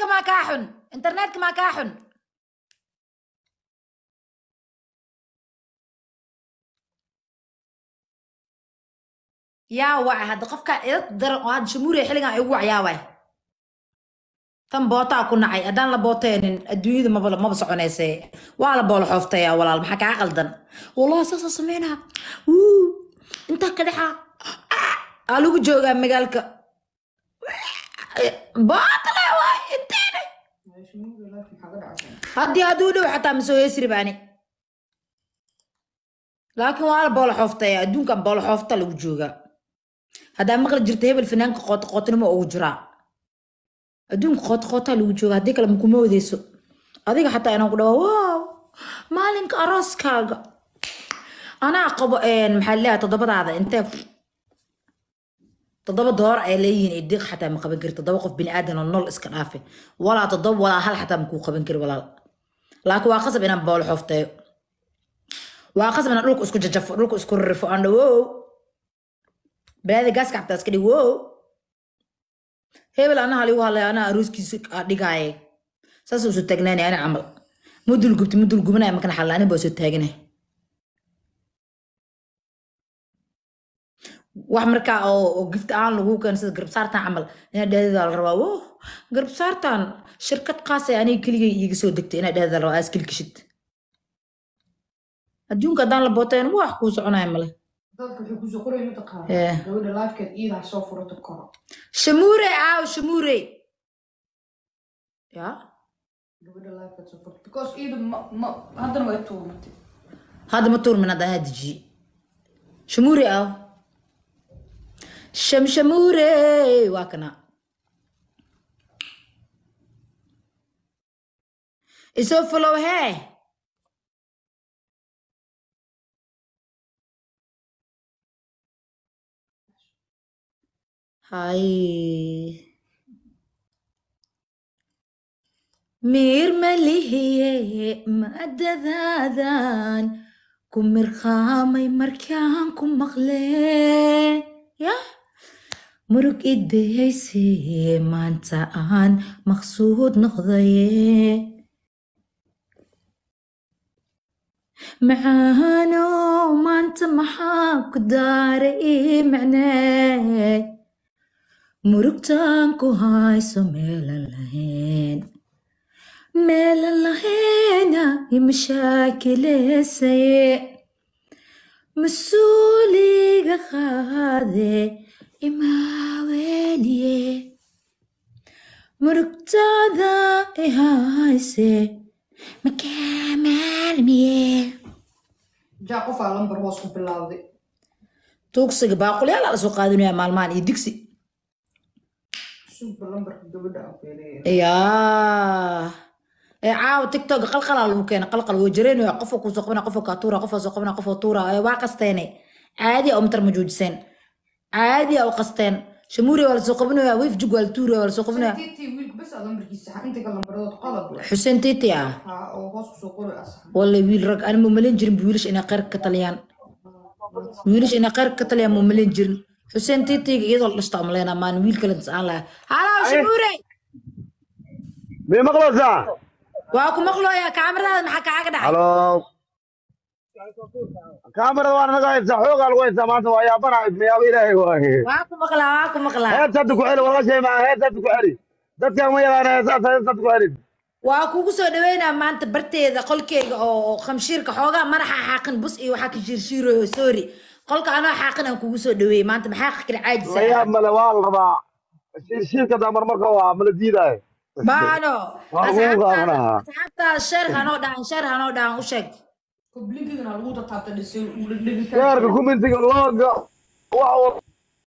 internetka maa kaa xun internetka maa kaa xun yaa waca hadda qofkaa ila daran oo hadda shamuuriya xilligan igu wac yaa waay tan bootaa ku nacay haddaan la booteenin adduunyada maba maba soconaysee waa la boolo xooftayaa walaal maxaa kaa qaldan wallahi saasoo sameynaa wuu intaa ka dhexaa aa lagu joogaa magaalka boota hadii aad u dhow xataa ma soo heesri baani laakiin waana booloxoofta ee adduunkan booloxoofta lagu joogaa haddaa maqli jirta hebel fanaanka qootoqootonimo ugu jiraa adduunka qootoqootaa lagu jooga haddii kale makuma wadeyso adiga xataa inaan ku dhawaa wow maalinka arooskaaga anaa qabo maxaa leeyahay toddobadaada intee toddoba dolar ay leeyihiin ee diiq xataa ma qaban kari toddoba qof bini aadan oo nool iska dhaafe walaa toddoba walaa hal xataa makuu qaban kari walaal laakiin waa qasab inaan boolo xooftayo waa qasab inaan dhulka isku jajafo dhulka isku ririfo aan dhawow balaada gaaska xataa iska dhig hebel anaha ligu hadlay anaha aruuskiisa dhigaaye saas uu soo taagnaanay camal mudul gubti mudul gubanaya makana xalla baa soo taaganay wax markaa oo gift aan lagu keen sida garbsaartan camal inaad dhahdeeda la rabaa wo garbsaartan shirkad khaas eh, aniga keligay iiga soo degtay inaad dhahdeeda la rabaa askil gishid adduunka haddaan la booteen wax kuu soconaya male eh. shamuure aaw shamuure ya hadda ma tuurmin haddaan aa dejiye shamuure aaw shamshamuurey waa kana isoo folow hee hay miir malihiye madadaadan ku mirqaamay markaan ku maqlee yah murug i maanta aan maqsuud noqdaye macaano maanta maxaa ku daara i macnee murugtaan ku hayso meelan lahayn meelan lahayna imashaakileesaye mas-uuliga qaade imaaweeliye murugtada ihayse makee maalmiye jaa qofaa lambar hoos ku bilaawday tuugsiga baaqulyaal ala soo qaadanayaa maalmahan iyo digsi yaa ee caawa tigtog qalqalaa lagu keena qalqal woo jareenaya qofka kuusoo qabna qofka kaa tuura soo qabna qofoo tuura waa qasteene caadiya oo matar ma caadiya u qasteen shamuuriya waa lasoo qabanayaa weef jug waa la tuuri waa lasoo qabanayaa xuseen titi ah walla wiil rag ani ma malayn jirin wiilasha inay qeyrka ka taliyaan wiilasha inay qeyrka ka taliyaan ma malayn jirin xuseen titiga iyadoo la dhashta umaleynaa maan wiil kale disaan laha halaa shamuure mii maqlaysaa waa ku maqlooyaa kaamaradaada maxaa kacaga dhacay kaamarada waan anaga haysaa xoogaa lagu haysaa maanta waa yaabanay mayaabo ilaahay waaye hees hadda ku xeli walgashay maa hees hadda ku xeli dadkaan ma yaqaana heesaas hees hadda waa kugu soo dhaweynaa maanta barteeda qolkeyga oo khamshiirka xoogaa madaxa xaaqin bus iyo waxaa ka shiirshiirayo sorry qolka anoo xaaqin aan kugu soo dhaweeyey maanta maxaa qakir caajis male waa la rabaa shiirshiirka daa marmarka waa mala diidaayo maano asxaabta sheer hanoo dhahan sheer hanoo dhahan u sheeg koblinkigana lagu tartaartay dhisa uudhegdhegi yaarka kumentiga looga wax